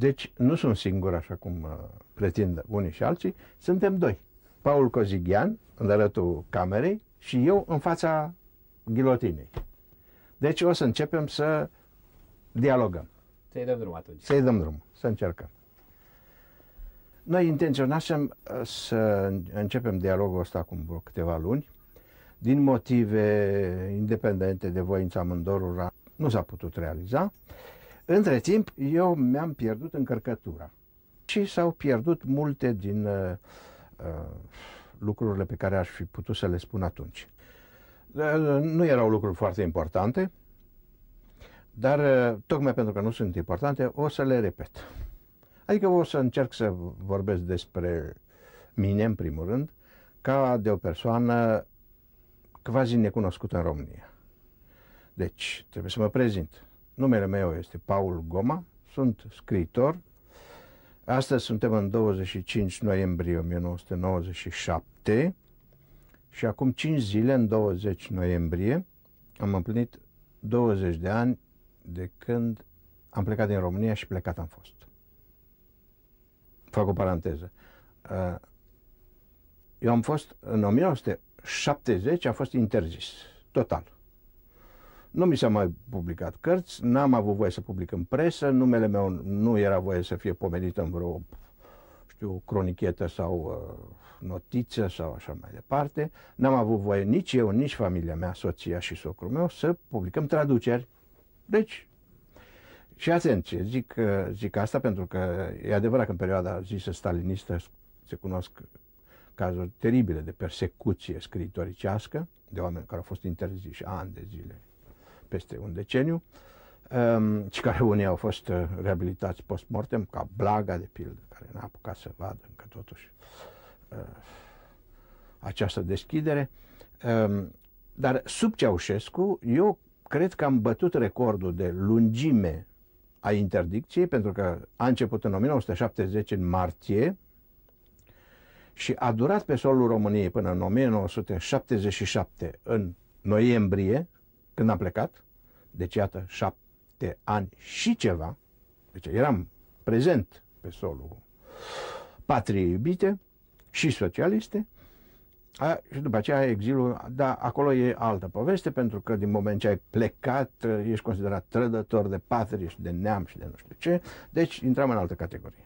Deci nu sunt singur, așa cum uh, pretind unii și alții, suntem doi. Paul Cozighian, în arătul camerei, și eu în fața ghilotinei. Deci o să începem să dialogăm. Să-i dăm drum atunci. Să-i dăm drum, să încercăm. Noi intenționasem uh, să începem dialogul ăsta acum vreo câteva luni, din motive independente de voința mândorului, nu s-a putut realiza. Între timp, eu mi-am pierdut încărcătura și s-au pierdut multe din uh, uh lucrurile pe care aș fi putut să le spun atunci. Uh, nu erau lucruri foarte importante, dar uh, tocmai pentru că nu sunt importante, o să le repet. Adică o să încerc să vorbesc despre mine, în primul rând, ca de o persoană quasi necunoscută în România. Deci, trebuie să mă prezint. Numele meu este Paul Goma, sunt scriitor. Astăzi suntem în 25 noiembrie 1997 și acum 5 zile, în 20 noiembrie, am împlinit 20 de ani de când am plecat din România și plecat am fost. Fac o paranteză. Uh, eu am fost, în 1970 a fost interzis, total nu mi s-a mai publicat cărți, n-am avut voie să public în presă, numele meu nu era voie să fie pomenit în vreo, știu, cronichetă sau uh, notiță sau așa mai departe. N-am avut voie nici eu, nici familia mea, soția și socrul meu să publicăm traduceri. Deci, și atenție, zic, uh, zic asta pentru că e adevărat că în perioada zisă stalinistă se cunosc cazuri teribile de persecuție scritoricească de oameni care au fost interziși ani de zile peste un deceniu, um, și care unii au fost uh, reabilitați post-mortem, ca Blaga, de pildă, care n-a apucat să vadă încă totuși uh, această deschidere. Um, dar sub Ceaușescu, eu cred că am bătut recordul de lungime a interdicției, pentru că a început în 1970, în martie, și a durat pe solul României până în 1977, în noiembrie, când am plecat, deci iată șapte ani și ceva, deci eram prezent pe solul patriei iubite și socialiste, a, și după aceea exilul, da, acolo e altă poveste, pentru că din moment ce ai plecat, ești considerat trădător de patrie și de neam și de nu știu ce, deci intrăm în altă categorie.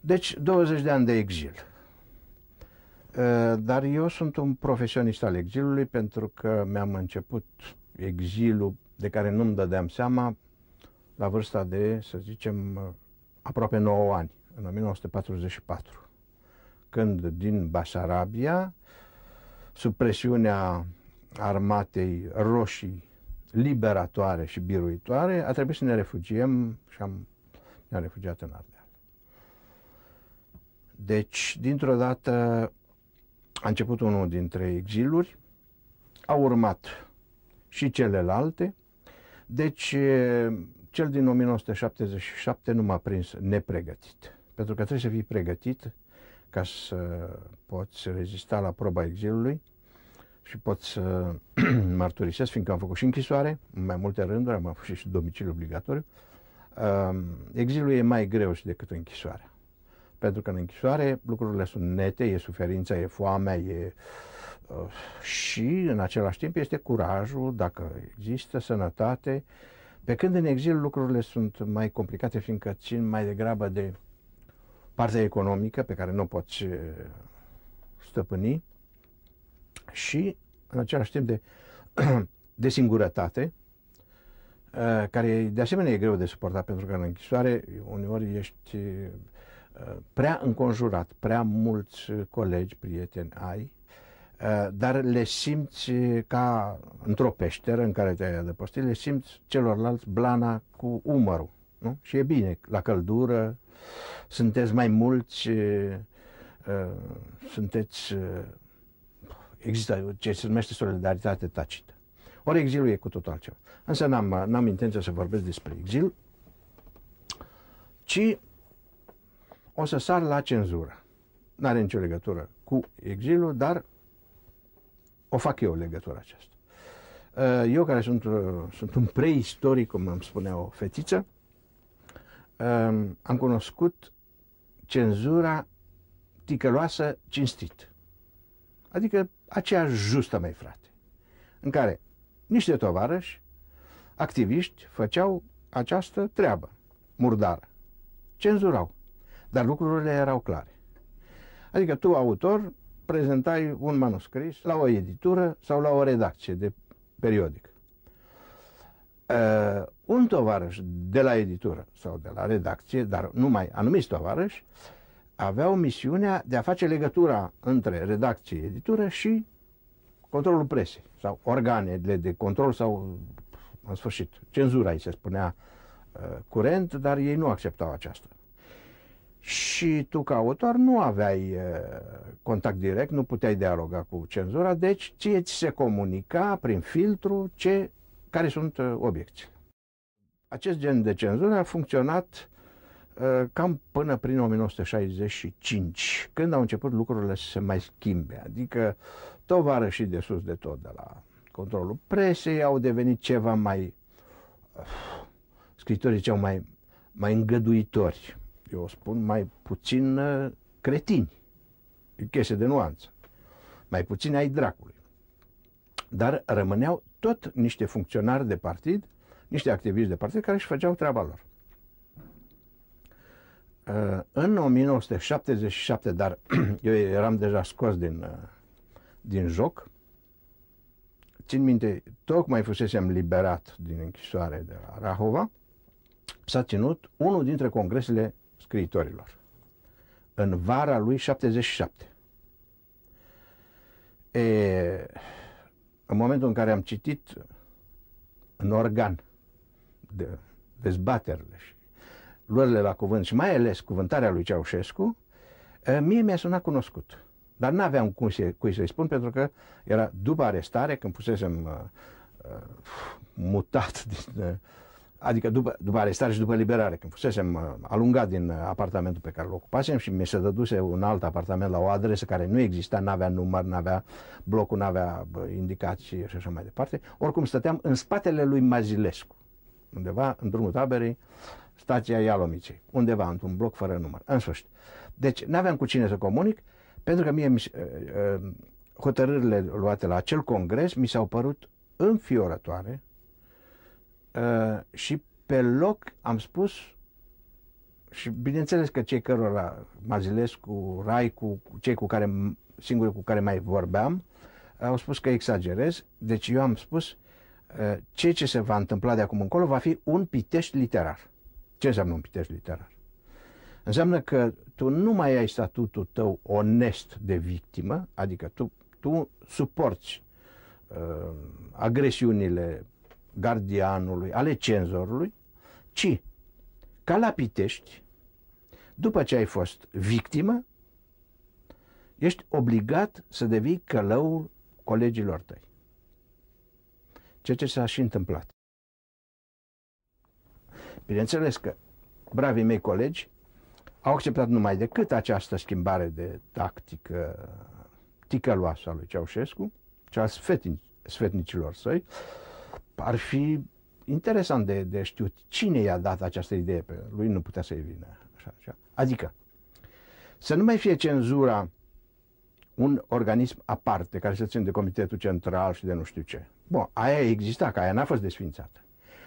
Deci 20 de ani de exil. Eh, dar eu sunt un profesionist al exilului pentru că mi-am început exilul de care nu-mi dădeam seama la vârsta de, să zicem, aproape 9 ani, în 1944, când din Basarabia, sub presiunea armatei roșii liberatoare și biruitoare, a trebuit să ne refugiem și am, ne-am refugiat în Ardeal. Deci, dintr-o dată, a început unul dintre exiluri, a urmat și celelalte, deci cel din 1977 nu m-a prins nepregătit, pentru că trebuie să fii pregătit ca să poți rezista la proba exilului și pot să mărturisesc, fiindcă am făcut și închisoare, în mai multe rânduri, am avut și domiciliu obligatoriu, exilul e mai greu decât închisoarea. Pentru că în închisoare lucrurile sunt nete, e suferința, e foamea, e uh, și în același timp este curajul, dacă există sănătate, pe când în exil lucrurile sunt mai complicate, fiindcă țin mai degrabă de partea economică pe care nu o poți uh, stăpâni și în același timp de, de singurătate, uh, care de asemenea e greu de suportat, pentru că în închisoare uneori ești prea înconjurat, prea mulți colegi, prieteni ai, eh, dar le simți ca într-o peșteră în care te-ai adăpostit, le simți celorlalți blana cu umărul. Nu? Și e bine, la căldură, sunteți mai mulți, eh, sunteți, eh, există ce se numește solidaritate tacită. Ori exilul e cu totul altceva. Însă n-am, n-am intenția să vorbesc despre exil, ci o să sar la cenzură. N-are nicio legătură cu exilul, dar o fac eu legătura aceasta. Uh, eu care sunt, uh, sunt un preistoric, cum îmi spunea o fetiță, um, am cunoscut cenzura ticăloasă cinstit. Adică aceea justă, mai frate, în care niște tovarăși, activiști, făceau această treabă murdară. Cenzurau. Dar lucrurile erau clare. Adică tu, autor, prezentai un manuscris la o editură sau la o redacție de periodic. Uh, un tovarăș de la editură sau de la redacție, dar numai anumiți tovarăși, aveau misiunea de a face legătura între redacție, editură și controlul presei sau organele de control sau, în sfârșit, cenzura, îi se spunea uh, curent, dar ei nu acceptau aceasta și tu ca autor nu aveai uh, contact direct, nu puteai dialoga cu cenzura, deci ție ți se comunica prin filtru ce, care sunt uh, obiecțiile. Acest gen de cenzură a funcționat uh, cam până prin 1965, când au început lucrurile să se mai schimbe, adică tovară și de sus de tot de la controlul presei au devenit ceva mai, scritorii ceva mai, mai îngăduitori eu spun, mai puțin uh, cretini. E chestie de nuanță. Mai puțin ai dracului. Dar rămâneau tot niște funcționari de partid, niște activiști de partid care își făceau treaba lor. Uh, în 1977, dar eu eram deja scos din, uh, din joc, țin minte, tocmai fusesem liberat din închisoare de la Rahova, s-a ținut unul dintre congresele scriitorilor, în vara lui 77. E, în momentul în care am citit în organ de dezbaterile și luările la cuvânt și mai ales cuvântarea lui Ceaușescu, mie mi-a sunat cunoscut. Dar n-aveam cum să, cui să-i spun pentru că era după arestare, când pusesem uh, uh, mutat din uh, adică după, după arestare și după liberare, când fusesem uh, alungat din uh, apartamentul pe care îl ocupasem și mi se dăduse un alt apartament la o adresă care nu exista, n-avea număr, n-avea blocul, n-avea indicații și așa mai departe, oricum stăteam în spatele lui Mazilescu, undeva în drumul taberei, stația Ialomiței, undeva într-un bloc fără număr, în sfârșit. Deci n-aveam cu cine să comunic, pentru că mie uh, hotărârile luate la acel congres mi s-au părut înfiorătoare, Uh, și pe loc am spus și bineînțeles că cei cărora, Mazilescu, Raicu, cei cu care, singuri cu care mai vorbeam, au spus că exagerez, deci eu am spus uh, ce ce se va întâmpla de acum încolo va fi un pitești literar. Ce înseamnă un pitești literar? Înseamnă că tu nu mai ai statutul tău onest de victimă, adică tu, tu suporți uh, agresiunile gardianului, ale cenzorului, ci ca la Pitești, după ce ai fost victimă, ești obligat să devii călăul colegilor tăi. Ceea ce s-a și întâmplat. Bineînțeles că bravii mei colegi au acceptat numai decât această schimbare de tactică ticăloasă a lui Ceaușescu, cea a sfetnicilor săi, ar fi interesant de, de știut cine i-a dat această idee pe lui, nu putea să-i vină. Așa, așa. Adică, să nu mai fie cenzura un organism aparte care se ține de Comitetul Central și de nu știu ce. Bun, aia exista, că aia n-a fost desfințată.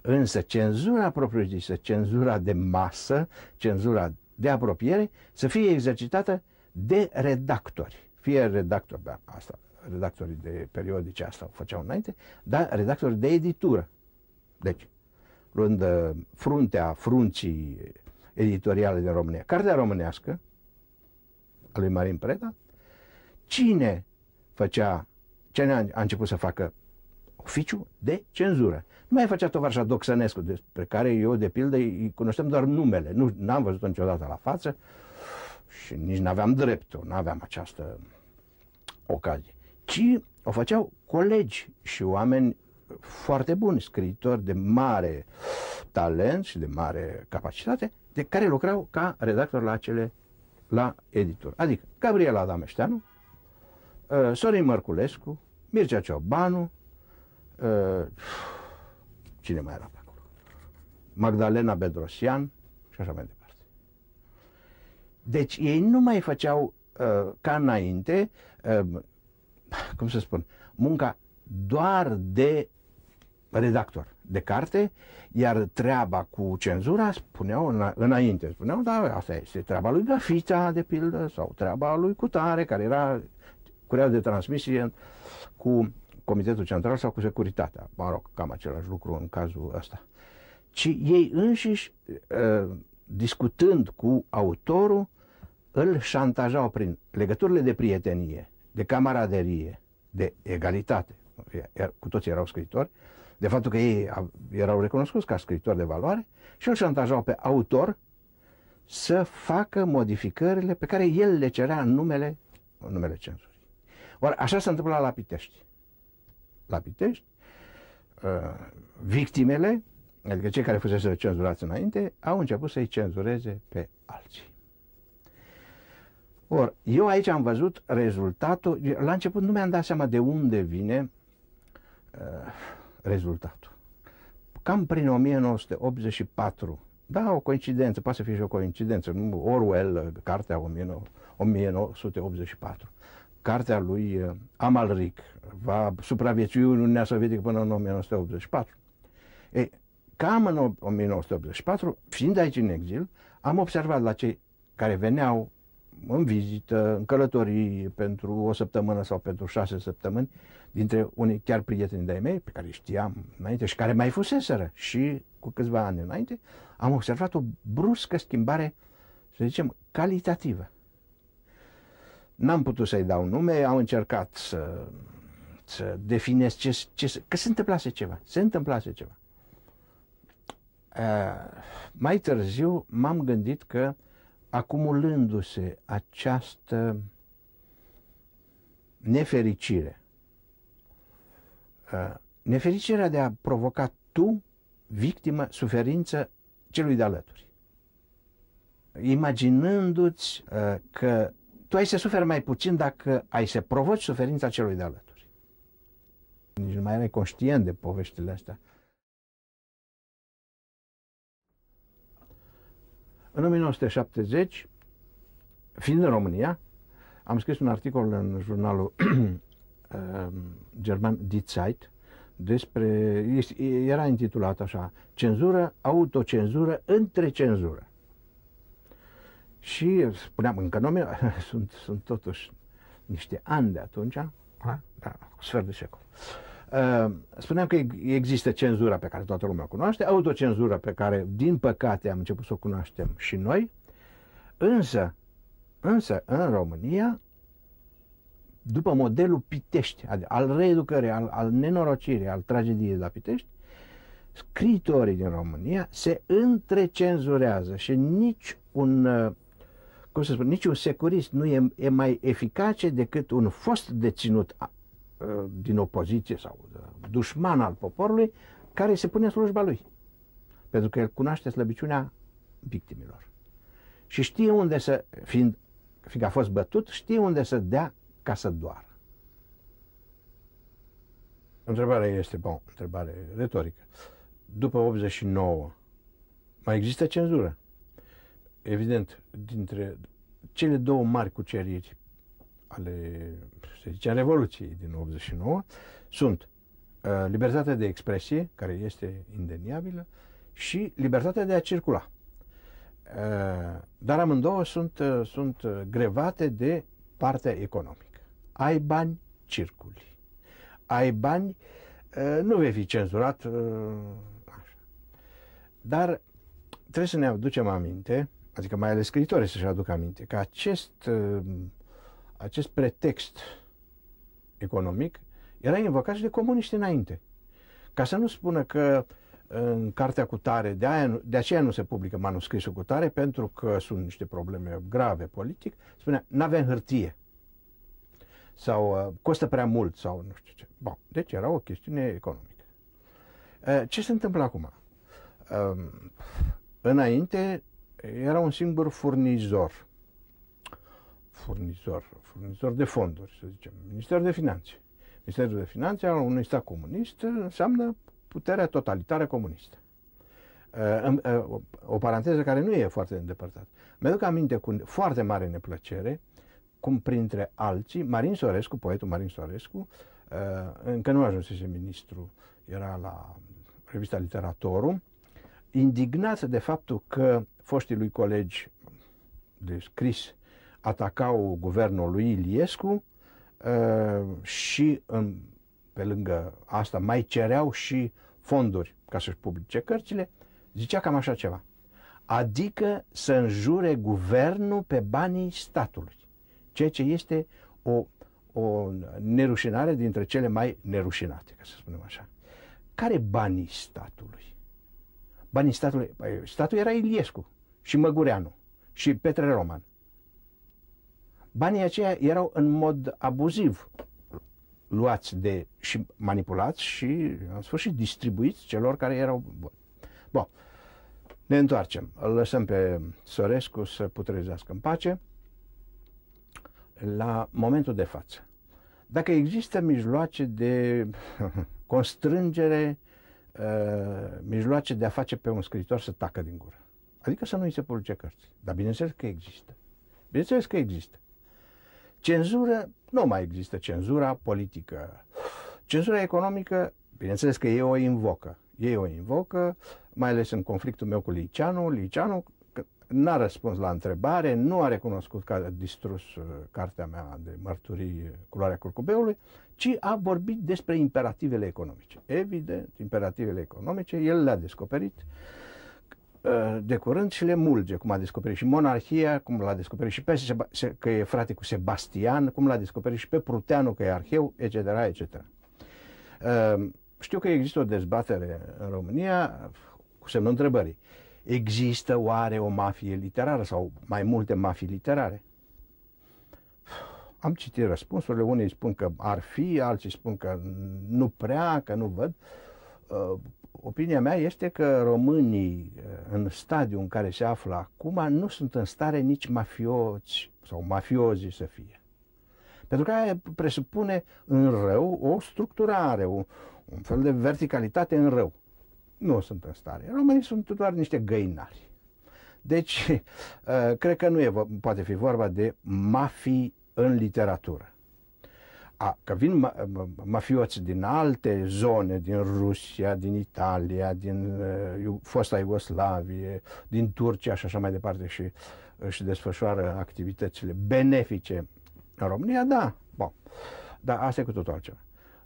Însă cenzura propriu-zisă, cenzura de masă, cenzura de apropiere, să fie exercitată de redactori. Fie redactor, da, asta redactorii de periodice asta o făceau înainte, dar redactorii de editură. Deci, luând uh, fruntea frunții editoriale din România, cartea românească a lui Marin Preda, cine făcea, cine a început să facă oficiu de cenzură. Nu mai făcea tovarșa Doxănescu, despre care eu, de pildă, îi cunoștem doar numele. Nu am văzut-o niciodată la față și nici nu aveam dreptul, nu aveam această ocazie ci o făceau colegi și oameni foarte buni, scriitori de mare talent și de mare capacitate, de care lucrau ca redactor la acele la editor, Adică Gabriela Adameșteanu, uh, Sorin Mărculescu, Mircea Ciobanu, uh, cine mai era pe acolo? Magdalena Bedrosian și așa mai departe. Deci ei nu mai făceau uh, ca înainte cum să spun, munca doar de redactor de carte, iar treaba cu cenzura spuneau înainte, spuneau, da, asta este treaba lui Gafita, de pildă, sau treaba lui Cutare, care era curea de transmisie cu Comitetul Central sau cu Securitatea. Mă rog, cam același lucru în cazul ăsta. Ci ei înșiși, ă, discutând cu autorul, îl șantajau prin legăturile de prietenie, de camaraderie, de egalitate, cu toți erau scritori, de faptul că ei erau recunoscuți ca scritori de valoare și îl șantajau pe autor să facă modificările pe care el le cerea în numele, în numele cenzurii. Ori așa s-a întâmplat la Pitești. La Pitești, ă, victimele, adică cei care fuseseră cenzurați înainte, au început să-i cenzureze pe alții. Or, eu aici am văzut rezultatul, la început nu mi-am dat seama de unde vine uh, rezultatul. Cam prin 1984, da, o coincidență, poate să fie și o coincidență, Orwell, uh, cartea 1984, cartea lui uh, Amalric, va supraviețui Uniunea Sovietică până în 1984. E, cam în 1984, fiind aici în exil, am observat la cei care veneau în vizită, în călătorii pentru o săptămână sau pentru șase săptămâni, dintre unii chiar prieteni de-ai mei, pe care știam înainte și care mai fuseseră și cu câțiva ani înainte, am observat o bruscă schimbare, să zicem, calitativă. N-am putut să-i dau nume, am încercat să, să definez ce, ce... că se întâmplase ceva, se întâmplase ceva. Uh, mai târziu m-am gândit că uh, acumulându-se această nefericire, uh, nefericirea de a provoca tu, victimă, suferință celui de alături, imaginându-ți uh, că tu ai să suferi mai puțin dacă ai să provoci suferința celui de alături. Nici nu mai erai conștient de poveștile astea. În 1970, fiind în România, am scris un articol în jurnalul ehm, german Die Zeit despre, era intitulat așa, cenzură, autocenzură, între cenzură. Și spuneam, încă nume, sunt, sunt totuși niște ani de atunci, da, sfert de secol. Uh, Ehm, spuneam că există cenzura pe care toată lumea o cunoaște, autocenzura pe care, din păcate, am început să o cunoaștem și noi, însă, însă, în România, după modelul Pitești, al reeducării, al, al nenorocirii, al tragediei la Pitești, scritorii din România se întrecenzurează și nici un, eh, cum să spun, nici un securist nu e, e mai eficace decât un fost deținut Uh, din opoziție sau uh, dușman al poporului care se pune în slujba lui. Pentru că el cunoaște slăbiciunea victimilor. Și știe unde să, fiind, fiind a fost bătut, știe unde să dea ca să doară. Întrebarea este, bun, întrebare retorică. După 89, mai există cenzură? Evident, dintre cele două mari cuceriri ale, să zice, Revoluției din 89 sunt uh, libertatea de expresie, care este indeniabilă, și libertatea de a circula. Uh, dar amândouă sunt, uh, sunt uh, grevate de partea economică. Ai bani, circuli. Ai bani, uh, nu vei fi cenzurat. Uh, așa. Dar trebuie să ne aducem aminte, adică mai ales scritorii să-și aducă aminte, că acest acest pretext economic era invocat și de comuniști înainte. Ca să nu spună că în cartea cu tare, de, aia, de aceea nu se publică manuscrisul cu tare, pentru că sunt niște probleme grave politic, spunea, nu avem hârtie sau uh, costă prea mult sau nu știu ce. Bon, deci era o chestiune economică. Uh, ce se întâmplă acum? Um, înainte era un singur furnizor. Furnizor furnizor de fonduri, să zicem, Ministerul de Finanțe. Ministerul de Finanțe al unui stat comunist înseamnă puterea totalitară comunistă. Uh, uh, o paranteză care nu e foarte îndepărtată. Mi-aduc aminte cu foarte mare neplăcere cum printre alții, Marin Sorescu, poetul Marin Sorescu, uh, încă nu ajunsese ministru, era la revista Literatorum, indignat de faptul că foștii lui colegi de scris atacau guvernul lui Iliescu uh, și în, pe lângă asta mai cereau și fonduri ca să-și publice cărțile, zicea cam așa ceva. Adică să înjure guvernul pe banii statului, ceea ce este o, o nerușinare dintre cele mai nerușinate, ca să spunem așa. Care banii statului? Banii statului, păi, statul era Iliescu și Măgureanu și Petre Roman banii aceia erau în mod abuziv luați de, și manipulați și, în sfârșit, distribuiți celor care erau buni. Bun. Ne întoarcem. Îl lăsăm pe Sorescu să putrezească în pace la momentul de față. Dacă există mijloace de constrângere, uh, mijloace de a face pe un scriitor să tacă din gură. Adică să nu îi se publice cărți. Dar bineînțeles că există. Bineînțeles că există. Cenzură, nu mai există cenzura politică. Cenzura economică, bineînțeles că ei o invocă. Ei o invocă, mai ales în conflictul meu cu Liceanu. Liceanu n-a răspuns la întrebare, nu a recunoscut că a distrus uh, cartea mea de mărturii uh, culoarea curcubeului, ci a vorbit despre imperativele economice. Evident, imperativele economice, el le-a descoperit. Uh, Eh, de curând și le mulge, cum a descoperit și monarhia, cum l-a descoperit și pe că e frate cu Sebastian, cum l-a descoperit și pe Pruteanu că e arheu, etc., etc. Eh, știu că există o dezbatere în România cu semnul întrebării. Există oare o mafie literară sau mai multe mafii literare? Am citit răspunsurile, unii spun că ar fi, alții spun că nu prea, că nu văd. Uh, Uh, opinia mea este că românii uh, în stadiul în care se află acum nu sunt în stare nici mafioți sau mafiozi să fie. Pentru că presupune în rău o structurare, un, un fel de verticalitate în rău. Nu sunt în stare. Românii sunt doar niște găinari. Deci, uh, cred că nu e, poate fi vorba de mafii în literatură a, că vin ma, mafioți din alte zone, din Rusia, din Italia, din uh, fosta Iugoslavie, din Turcia și așa mai departe și își eh, desfășoară activitățile benefice în România, da, bom, Dar asta e cu totul altceva.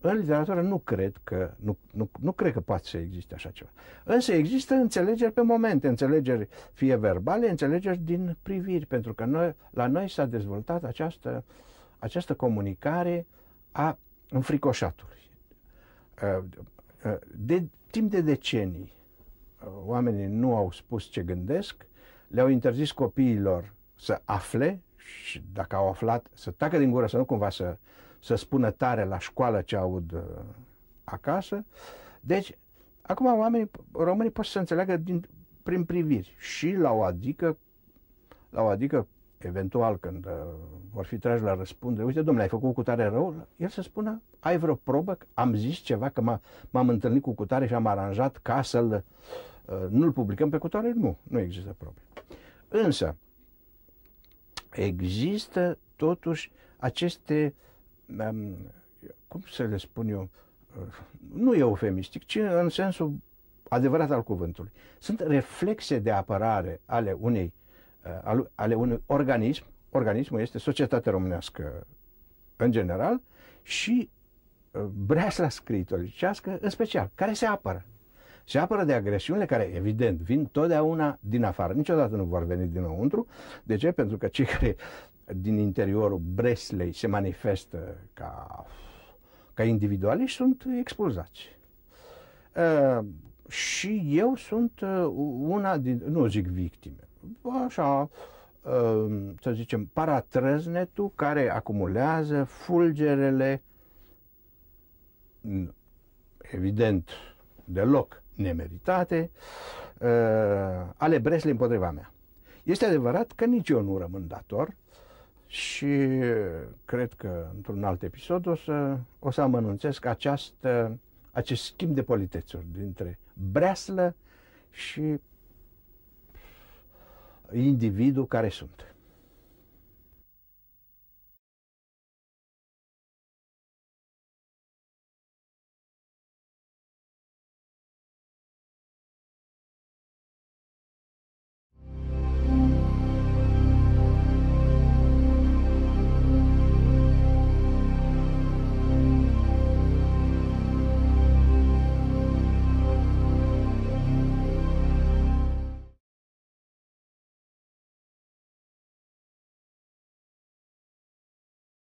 În literatură nu cred că, nu, nu, nu cred că poate să existe așa ceva. Însă există înțelegeri pe momente, înțelegeri fie verbale, înțelegeri din priviri, pentru că noi, la noi s-a dezvoltat această, această comunicare uh, a înfricoșatului. De timp de decenii, oamenii nu au spus ce gândesc, le-au interzis copiilor să afle și dacă au aflat, să tacă din gură, să nu cumva să, să spună tare la școală ce aud acasă. Deci, acum oamenii, românii pot să înțeleagă din, prin priviri și la o adică, la o adică eventual când uh, vor fi trași la răspundere, uite, domnule, ai făcut cu tare rău, el să spună, ai vreo probă, am zis ceva, că m-am întâlnit cu cutare și am aranjat ca să-l, uh, nu-l publicăm pe cutare? Nu, nu există probleme. Însă, există totuși aceste, um, cum să le spun eu, uh, nu e eufemistic, ci în sensul adevărat al cuvântului. Sunt reflexe de apărare ale unei Uh, ale unui organism, organismul este societatea românească în general și uh, breasla scriitoricească în special, care se apără. Se apără de agresiunile care, evident, vin totdeauna din afară. Niciodată nu vor veni dinăuntru. De ce? Pentru că cei care din interiorul breslei se manifestă ca, ca și sunt expulzați. Uh, și eu sunt uh, una din, nu zic victime, așa, um, să zicem, paratrăznetul care acumulează fulgerele, evident, deloc nemeritate, uh, ale Bresle împotriva mea. Este adevărat că nici eu nu rămân dator și cred că într-un alt episod o să, o să amănunțesc această, acest schimb de politețuri dintre breaslă și indivíduo care é sunt.